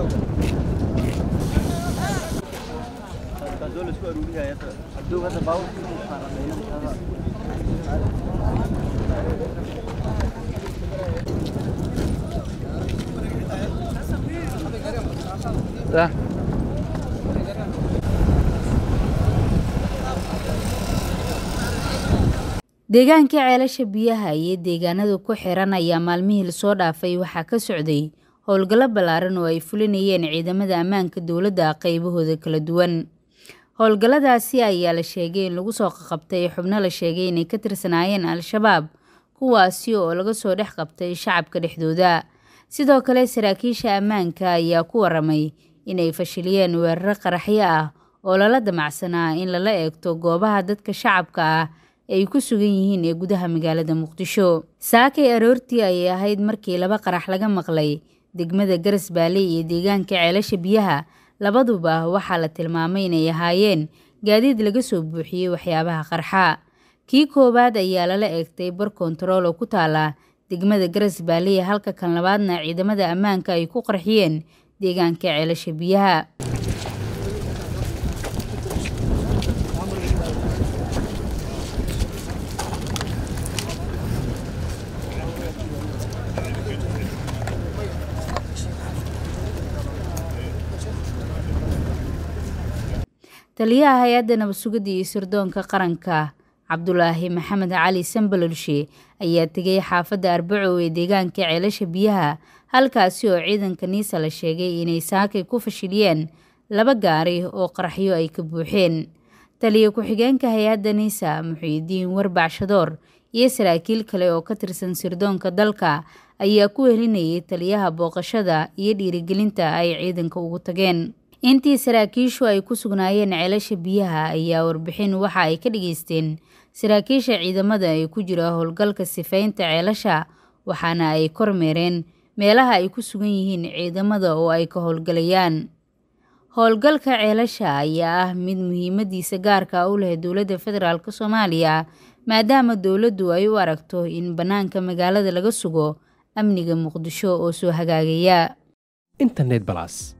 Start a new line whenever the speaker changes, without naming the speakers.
Yeah. deegaanka ceelasha biyaha iyo deegaanadu ku xiran ayaa maalmihii lasoo dhaafay waxaa ka socday howlgallo ballaaran oo ay fulinayeen ciidamada ammaanka dowladda qaybahooda kala duwan howlgalladaasi ayaa la sheegay in lagu soo qabtay xubno la sheegay inay ka tirsanaayeen al-shabaab kuwaasi oo laga soo dhex qabtay shacabka dhexdooda sidoo kale saraakiisha ammaanka ayaa ku waramay inay fashiliyeen weeraro qaraxyo ah oo lala damacsanaa in lala eegto goobaha dadka shacabka ah ay ku sugan yihiin ee gudaha magaalada muqdisho saakay aroortii ayay ahayd markii laba qarax laga maqlay degmada garas baale iyo deegaanka ceelasha biyaha labaduba waxaa la tilmaamay inay ahaayeen gaadiid laga soo buuxiyey waxyaabaha qarxa kii koowaad ayaa lala eegtay bar kontarool oo ku taala degmada garas baale halka kan labaadna ciidamada ammaanka ay ku qarxiyeen deegaanka ceelasha biyaha taliyaha hay-adda nabadsugidda iyo sirdoonka qaranka cabdulaahi maxamed cali sambalolshe ayaa tegay xaafadda arbacow ee deegaanka ceelasha biyaha halkaasi oo ciidanka niisa la sheegay inay saakay ku fashiliyeen laba gaari oo qaraxyo ay ka buuxeen taliya ku-xigeenka hay-adda niisa muxuudiin warbac shadoor iyo saraakiil kale oo ka tirsan sirdoonka dalka ayaa ku helinayay taliyaha booqashada iyo dhiirigelinta ay ciidanka ugu tageen intii saraakiishu ay ku sugnaayeen ceelasha biyaha ayaa warbixin waxa ay ka dhageysteen saraakiisha ciidamada ee ku jira howlgalka sifaynta ceelasha waxaana ay kormeereen meelaha ay ku sugan yihiin ciidamada oo ay ka howlgalayaan howlgalka ceelasha ayaa ah mid muhiimadiisa gaarka u leh dowladda federaalka soomaaliya maadaama dowladdu ay u aragto in bannaanka magaalada laga sugo amniga muqdisho oo soo hagaagaya
internet balas